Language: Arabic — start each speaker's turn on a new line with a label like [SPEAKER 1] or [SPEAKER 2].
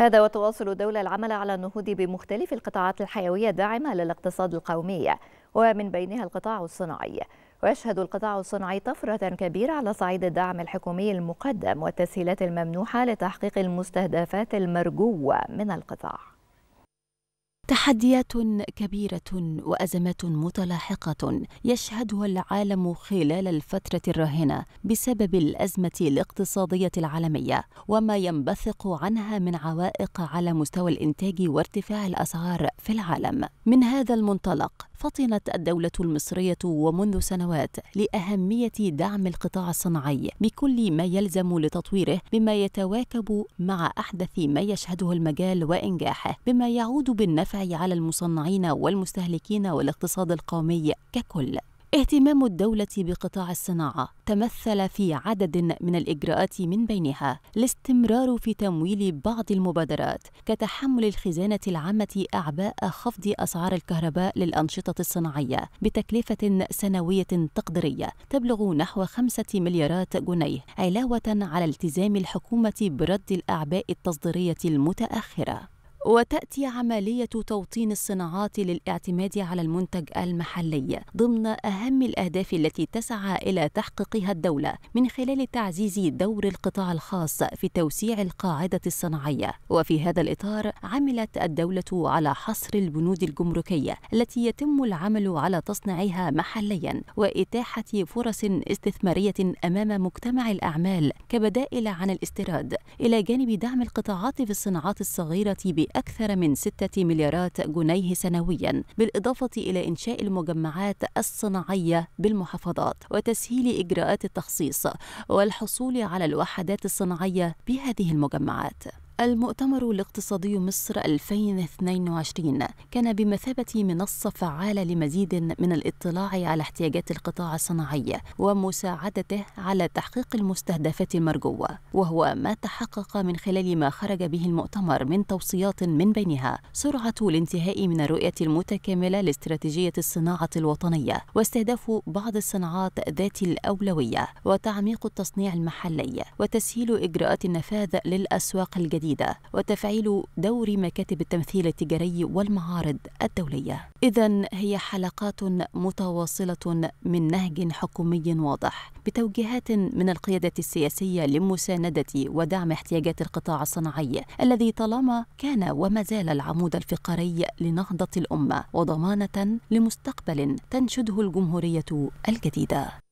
[SPEAKER 1] هذا وتواصل الدولة العمل على النهوض بمختلف القطاعات الحيوية الداعمة للاقتصاد القومي ومن بينها القطاع الصناعي ويشهد القطاع الصناعي طفرة كبيرة على صعيد الدعم الحكومي المقدم والتسهيلات الممنوحة لتحقيق المستهدفات المرجوة من القطاع
[SPEAKER 2] تحديات كبيرة وأزمات متلاحقة يشهدها العالم خلال الفترة الراهنة بسبب الأزمة الاقتصادية العالمية وما ينبثق عنها من عوائق على مستوى الإنتاج وارتفاع الأسعار في العالم. من هذا المنطلق فطنت الدولة المصرية ومنذ سنوات لأهمية دعم القطاع الصناعي بكل ما يلزم لتطويره بما يتواكب مع أحدث ما يشهده المجال وإنجاحه بما يعود بالنفع على المصنعين والمستهلكين والاقتصاد القومي ككل اهتمام الدولة بقطاع الصناعة تمثل في عدد من الإجراءات من بينها الاستمرار في تمويل بعض المبادرات كتحمل الخزانة العامة أعباء خفض أسعار الكهرباء للأنشطة الصناعية بتكلفة سنوية تقديرية تبلغ نحو خمسة مليارات جنيه علاوة على التزام الحكومة برد الأعباء التصديرية المتأخرة وتأتي عملية توطين الصناعات للاعتماد على المنتج المحلي ضمن أهم الأهداف التي تسعى إلى تحقيقها الدولة من خلال تعزيز دور القطاع الخاص في توسيع القاعدة الصناعية وفي هذا الإطار عملت الدولة على حصر البنود الجمركية التي يتم العمل على تصنيعها محليا وإتاحة فرص استثمارية أمام مجتمع الأعمال كبدائل عن الاستيراد إلى جانب دعم القطاعات في الصناعات الصغيرة بأ أكثر من 6 مليارات جنيه سنويا بالإضافة إلى إنشاء المجمعات الصناعية بالمحافظات وتسهيل إجراءات التخصيص والحصول على الوحدات الصناعية بهذه المجمعات المؤتمر الاقتصادي مصر 2022 كان بمثابة منصة فعالة لمزيد من الاطلاع على احتياجات القطاع الصناعي ومساعدته على تحقيق المستهدفات المرجوة وهو ما تحقق من خلال ما خرج به المؤتمر من توصيات من بينها سرعة الانتهاء من الرؤية المتكاملة لاستراتيجية الصناعة الوطنية واستهداف بعض الصناعات ذات الأولوية وتعميق التصنيع المحلي وتسهيل إجراءات النفاذ للأسواق الجديدة جديدة وتفعيل دور مكاتب التمثيل التجاري والمعارض الدولية إذا هي حلقات متواصلة من نهج حكومي واضح بتوجيهات من القيادة السياسية لمساندة ودعم احتياجات القطاع الصناعي الذي طالما كان وما زال العمود الفقري لنهضة الأمة وضمانة لمستقبل تنشده الجمهورية الجديدة